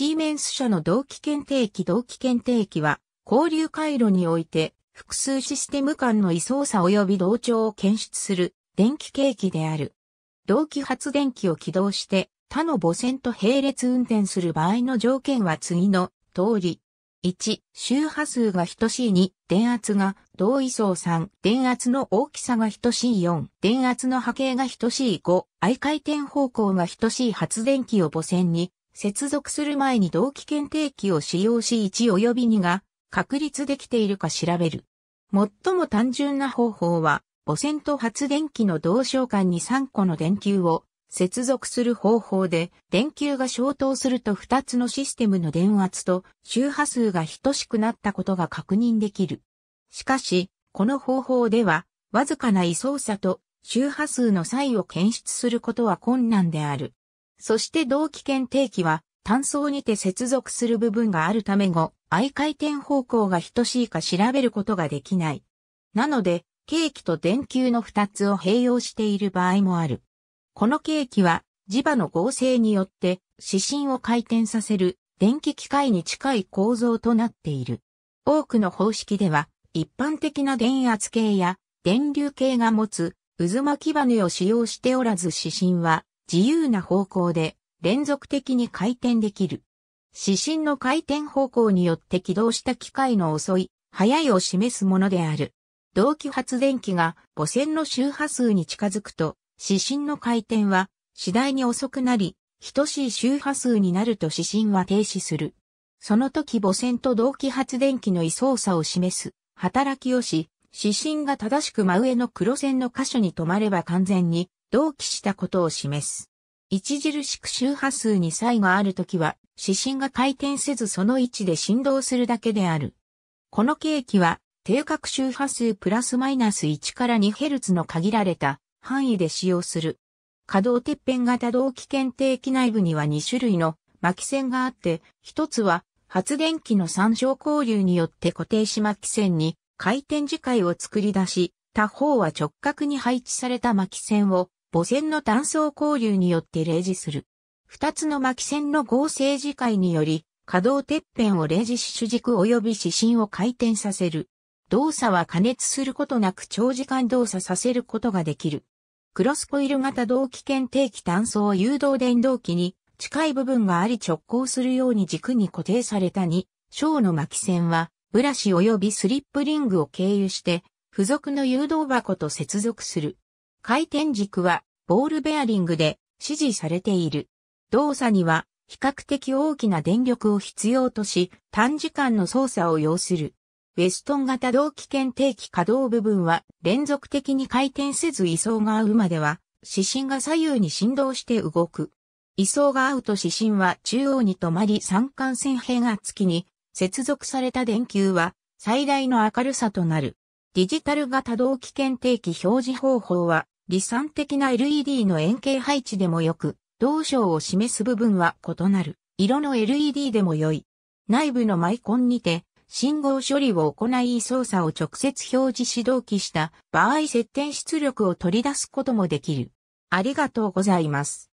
シーメンス社の同期検定機同期検定機は、交流回路において、複数システム間の位相差及び同調を検出する電気計器である。同期発電機を起動して、他の母船と並列運転する場合の条件は次の通り。1、周波数が等しい2、電圧が同位相3、電圧の大きさが等しい4、電圧の波形が等しい5、相回転方向が等しい発電機を母線に接続する前に同期検定器を使用し1及び2が確立できているか調べる。最も単純な方法は、母線と発電機の同召間に3個の電球を接続する方法で、電球が消灯すると2つのシステムの電圧と周波数が等しくなったことが確認できる。しかし、この方法では、わずかな位相差と周波数の差異を検出することは困難である。そして同期検定器は単層にて接続する部分があるため後、相回転方向が等しいか調べることができない。なので、計器と電球の二つを併用している場合もある。この計器は磁場の合成によって指針を回転させる電気機械に近い構造となっている。多くの方式では一般的な電圧計や電流計が持つ渦巻き羽を使用しておらず指針は自由な方向で連続的に回転できる。指針の回転方向によって起動した機械の遅い、速いを示すものである。同期発電機が母線の周波数に近づくと、指針の回転は次第に遅くなり、等しい周波数になると指針は停止する。その時母線と同期発電機の位相差を示す働きをし、指針が正しく真上の黒線の箇所に止まれば完全に同期したことを示す。著しく周波数に差異があるときは、指針が回転せずその位置で振動するだけである。この契機は、定格周波数プラスマイナス1から 2Hz の限られた範囲で使用する。可動てっぺん型同期検定器内部には2種類の巻線があって、一つは発電機の参照交流によって固定し巻線に回転磁界を作り出し、他方は直角に配置された巻線を母線の単層交流によって例示する。二つの巻線の合成磁界により、可動てっぺんを例示し主軸及び指針を回転させる。動作は加熱することなく長時間動作させることができる。クロスコイル型同期圏定期単層誘導電動機に近い部分があり直行するように軸に固定された2、小の巻線はブラシ及びスリップリングを経由して付属の誘導箱と接続する。回転軸はボールベアリングで指示されている。動作には比較的大きな電力を必要とし、短時間の操作を要する。ウェストン型同期検定期可動部分は連続的に回転せず位相が合うまでは、指針が左右に振動して動く。位相が合うと指針は中央に止まり三幹線変圧器に接続された電球は最大の明るさとなる。ディジタル型同期検定器表示方法は、理算的な LED の円形配置でもよく、同章を示す部分は異なる、色の LED でも良い。内部のマイコンにて、信号処理を行い操作を直接表示し同期した場合接点出力を取り出すこともできる。ありがとうございます。